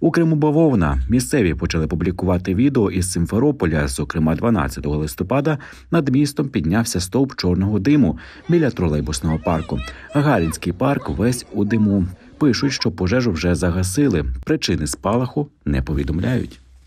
У Криму бавовна місцеві почали публікувати відео із Симферополя. Зокрема, 12 листопада над містом піднявся стовп чорного диму біля тролейбусного парку. Галінський парк весь у диму. Пишуть, що пожежу вже загасили. Причини спалаху не повідомляють.